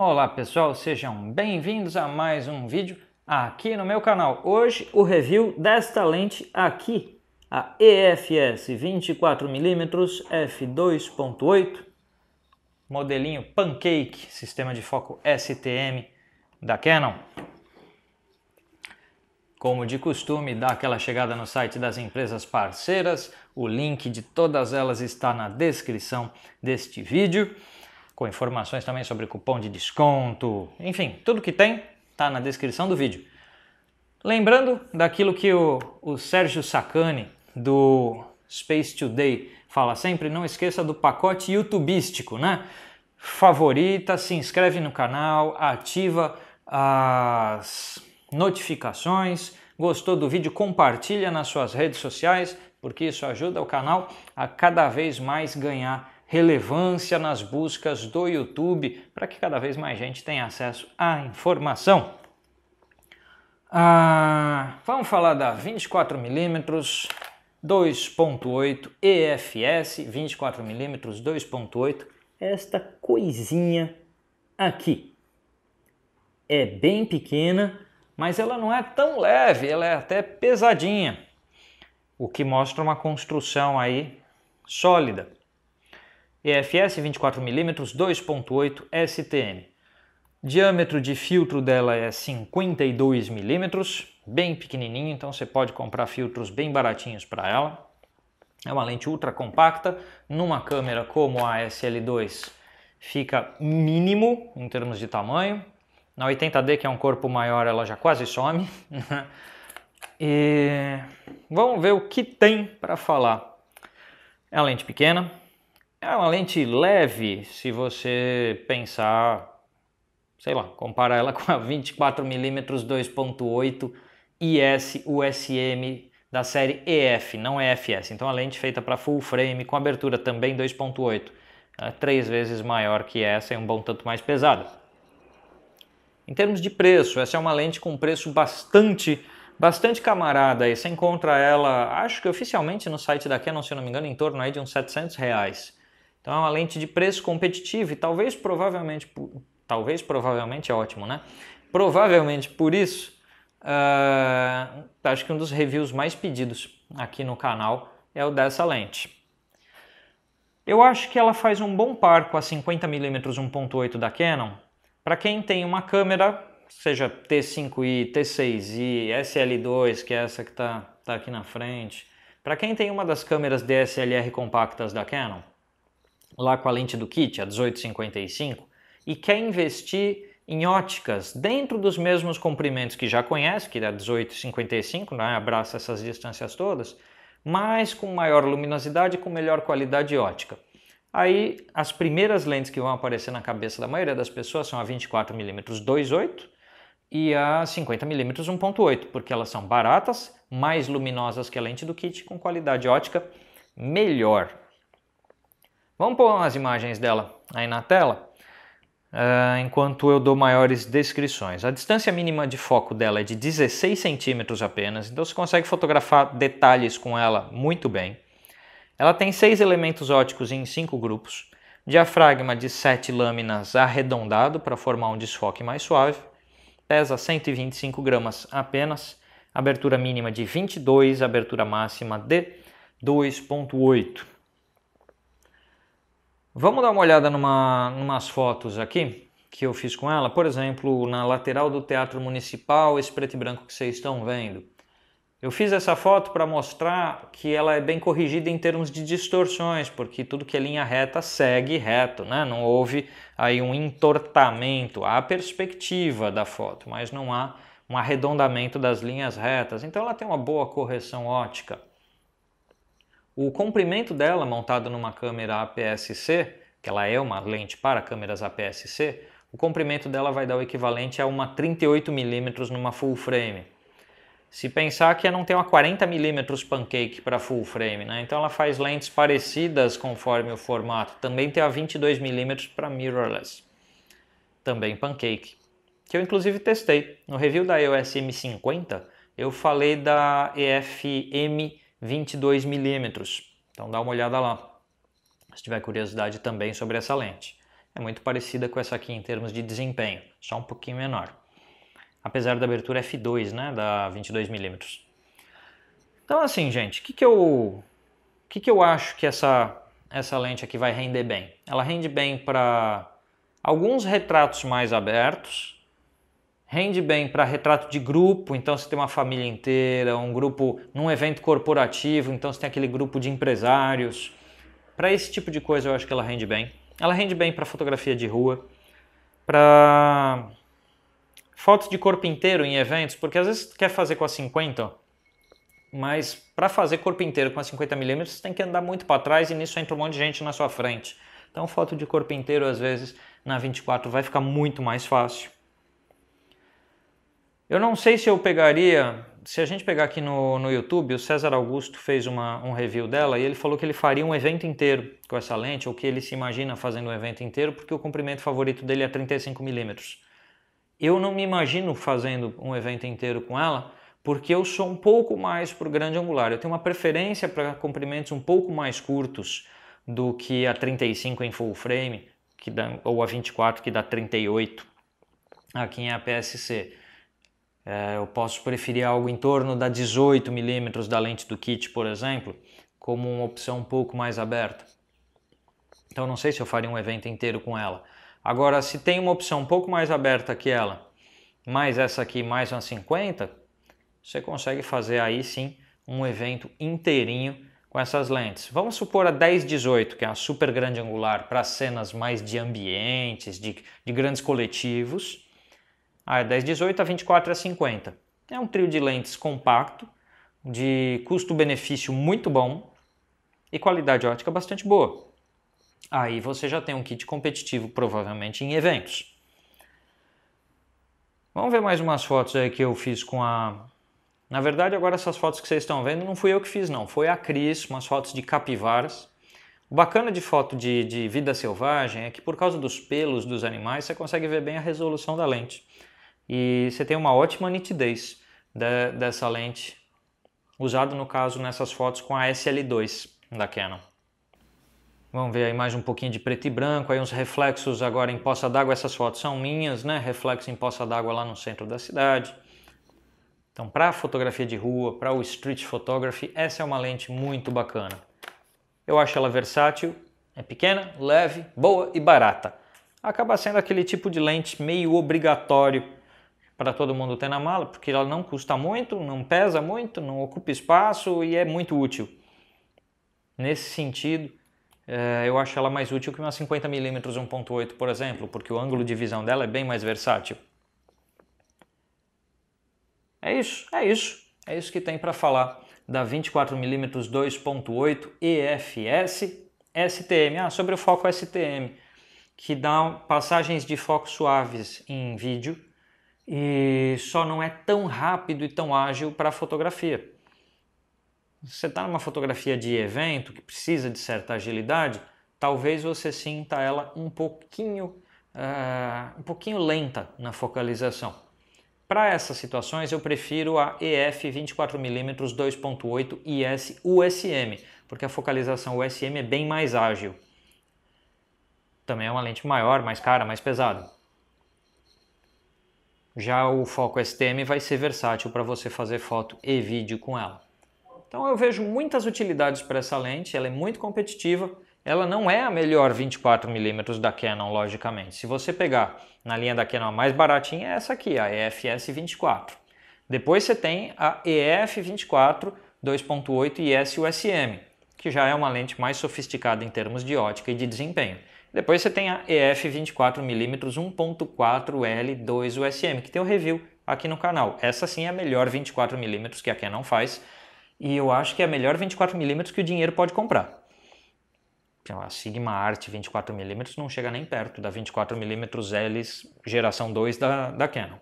Olá pessoal, sejam bem-vindos a mais um vídeo aqui no meu canal. Hoje o review desta lente aqui, a EFS 24mm f2.8, modelinho Pancake, sistema de foco STM da Canon. Como de costume, dá aquela chegada no site das empresas parceiras, o link de todas elas está na descrição deste vídeo com informações também sobre cupom de desconto, enfim, tudo que tem está na descrição do vídeo. Lembrando daquilo que o, o Sérgio Sacani, do Space Today, fala sempre, não esqueça do pacote youtubístico, né? Favorita, se inscreve no canal, ativa as notificações, gostou do vídeo, compartilha nas suas redes sociais, porque isso ajuda o canal a cada vez mais ganhar relevância nas buscas do YouTube para que cada vez mais gente tenha acesso à informação. Ah, vamos falar da 24mm 2.8 EFS 24mm 2.8. Esta coisinha aqui é bem pequena, mas ela não é tão leve, ela é até pesadinha, o que mostra uma construção aí sólida. EFS 24mm 2.8 STM. Diâmetro de filtro dela é 52 mm, bem pequenininho, então você pode comprar filtros bem baratinhos para ela. É uma lente ultra compacta, numa câmera como a SL2 fica mínimo em termos de tamanho. Na 80D, que é um corpo maior, ela já quase some. Né? e vamos ver o que tem para falar. É uma lente pequena, é uma lente leve se você pensar, sei lá, compara ela com a 24mm 2.8 IS USM da série EF, não EFS. É então a lente feita para full frame com abertura também 2.8, é três vezes maior que essa e um bom tanto mais pesada. Em termos de preço, essa é uma lente com preço bastante bastante camarada aí. Você encontra ela, acho que oficialmente no site da Canon, se não me engano, em torno aí de uns 700 reais. Então é uma lente de preço competitivo e talvez provavelmente, talvez provavelmente é ótimo, né? Provavelmente por isso, uh, acho que um dos reviews mais pedidos aqui no canal é o dessa lente. Eu acho que ela faz um bom par com a 50mm 1.8 da Canon para quem tem uma câmera, seja T5i, T6i, SL2, que é essa que está tá aqui na frente, para quem tem uma das câmeras DSLR compactas da Canon, lá com a lente do kit, a 1855, e quer investir em óticas dentro dos mesmos comprimentos que já conhece, que é a 1855, né, abraça essas distâncias todas, mas com maior luminosidade e com melhor qualidade ótica. Aí as primeiras lentes que vão aparecer na cabeça da maioria das pessoas são a 24mm 2.8 e a 50mm 1.8, porque elas são baratas, mais luminosas que a lente do kit, com qualidade ótica melhor. Vamos pôr umas imagens dela aí na tela, uh, enquanto eu dou maiores descrições. A distância mínima de foco dela é de 16 centímetros apenas, então você consegue fotografar detalhes com ela muito bem. Ela tem seis elementos óticos em cinco grupos, diafragma de sete lâminas arredondado para formar um desfoque mais suave, pesa 125 gramas apenas, abertura mínima de 22, abertura máxima de 2.8. Vamos dar uma olhada numa, numas fotos aqui que eu fiz com ela. Por exemplo, na lateral do Teatro Municipal, esse preto e branco que vocês estão vendo. Eu fiz essa foto para mostrar que ela é bem corrigida em termos de distorções, porque tudo que é linha reta segue reto, né? Não houve aí um entortamento. Há a perspectiva da foto, mas não há um arredondamento das linhas retas. Então ela tem uma boa correção ótica. O comprimento dela, montado numa câmera APS-C, que ela é uma lente para câmeras APS-C, o comprimento dela vai dar o equivalente a uma 38mm numa full frame. Se pensar que ela é não tem uma 40mm pancake para full frame, né? então ela faz lentes parecidas conforme o formato. Também tem a 22mm para mirrorless, também pancake, que eu inclusive testei. No review da EOS M50, eu falei da EF-M50, 22 milímetros. Então dá uma olhada lá, se tiver curiosidade também sobre essa lente. É muito parecida com essa aqui em termos de desempenho, só um pouquinho menor. Apesar da abertura f2, né, da 22 milímetros. Então assim, gente, o que, que eu que, que eu acho que essa essa lente aqui vai render bem? Ela rende bem para alguns retratos mais abertos, Rende bem para retrato de grupo, então você tem uma família inteira, um grupo num evento corporativo, então você tem aquele grupo de empresários. Para esse tipo de coisa eu acho que ela rende bem. Ela rende bem para fotografia de rua, para fotos de corpo inteiro em eventos, porque às vezes você quer fazer com a 50, mas para fazer corpo inteiro com a 50mm você tem que andar muito para trás e nisso entra um monte de gente na sua frente. Então foto de corpo inteiro às vezes na 24 vai ficar muito mais fácil. Eu não sei se eu pegaria. Se a gente pegar aqui no, no YouTube, o César Augusto fez uma, um review dela e ele falou que ele faria um evento inteiro com essa lente, ou que ele se imagina fazendo um evento inteiro, porque o comprimento favorito dele é 35mm. Eu não me imagino fazendo um evento inteiro com ela, porque eu sou um pouco mais para o grande angular. Eu tenho uma preferência para comprimentos um pouco mais curtos do que a 35 em full frame, que dá, ou a 24 que dá 38 aqui em APS-C. Eh, eu posso preferir algo em torno da 18 milímetros da lente do kit, por exemplo, como uma opção um pouco mais aberta. Então não sei se eu faria um evento inteiro com ela. Agora, se tem uma opção um pouco mais aberta que ela, mais essa aqui, mais uma 50, você consegue fazer aí sim um evento inteirinho com essas lentes. Vamos supor a 10-18, que é a super grande angular para cenas mais de ambientes, de, de grandes coletivos ah, é a 1018, a 24 a 50. É um trio de lentes compacto, de custo-benefício muito bom e qualidade ótica bastante boa. Aí você já tem um kit competitivo, provavelmente em eventos. Vamos ver mais umas fotos aí que eu fiz com a. Na verdade, agora essas fotos que vocês estão vendo não fui eu que fiz, não. Foi a Cris, umas fotos de capivaras. O bacana de foto de, de vida selvagem é que, por causa dos pelos dos animais, você consegue ver bem a resolução da lente e você tem uma ótima nitidez de, dessa lente, usada no caso nessas fotos com a SL2 da Canon. Vamos ver aí mais um pouquinho de preto e branco, aí uns reflexos agora em poça d'água, essas fotos são minhas, né? Reflexo em poça d'água lá no centro da cidade. Então, para fotografia de rua, para o street photography, essa é uma lente muito bacana. Eu acho ela versátil, é pequena, leve, boa e barata. Acaba sendo aquele tipo de lente meio obrigatório para todo mundo ter na mala, porque ela não custa muito, não pesa muito, não ocupa espaço e é muito útil. Nesse sentido, eh, eu acho ela mais útil que uma 50mm 1.8, por exemplo, porque o ângulo de visão dela é bem mais versátil. É isso, é isso. É isso que tem para falar da 24mm 2.8 EFS STM. Ah, sobre o foco STM, que dá passagens de foco suaves em vídeo e só não é tão rápido e tão ágil para a fotografia. Você está numa fotografia de evento que precisa de certa agilidade, talvez você sinta ela um pouquinho, uh, um pouquinho lenta na focalização. Para essas situações, eu prefiro a EF 24mm 2.8 IS USM, porque a focalização USM é bem mais ágil. Também é uma lente maior, mais cara, mais pesada. Já o Foco STM vai ser versátil para você fazer foto e vídeo com ela. Então eu vejo muitas utilidades para essa lente, ela é muito competitiva, ela não é a melhor 24mm da Canon, logicamente. Se você pegar na linha da Canon a mais baratinha, é essa aqui, a EFS 24. Depois você tem a EF 24 2.8 e USM, que já é uma lente mais sofisticada em termos de ótica e de desempenho. Depois você tem a EF 24mm 1.4L 2USM, que tem o um review aqui no canal. Essa sim é a melhor 24mm que a Canon faz, e eu acho que é a melhor 24mm que o dinheiro pode comprar. A Sigma Art 24mm não chega nem perto da 24mm L geração 2 da, da Canon.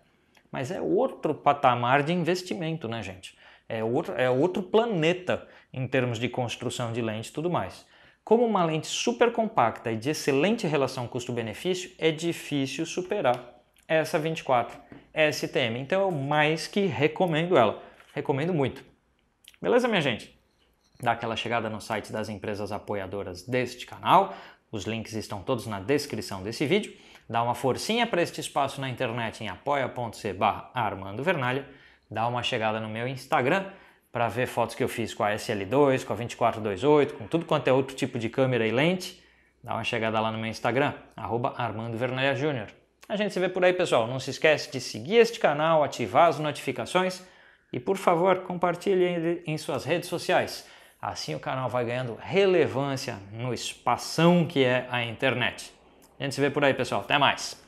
Mas é outro patamar de investimento, né, gente? É outro, é outro planeta em termos de construção de lente e tudo mais. Como uma lente super compacta e de excelente relação custo-benefício, é difícil superar essa 24 STM. Então eu mais que recomendo ela. Recomendo muito. Beleza, minha gente? Dá aquela chegada no site das empresas apoiadoras deste canal. Os links estão todos na descrição desse vídeo. Dá uma forcinha para este espaço na internet em apoia.se Armando Vernalha. Dá uma chegada no meu Instagram para ver fotos que eu fiz com a SL2, com a 2428, com tudo quanto é outro tipo de câmera e lente, dá uma chegada lá no meu Instagram, arroba Armando Júnior. A gente se vê por aí, pessoal. Não se esquece de seguir este canal, ativar as notificações e, por favor, compartilhe em suas redes sociais. Assim o canal vai ganhando relevância no espação que é a internet. A gente se vê por aí, pessoal. Até mais!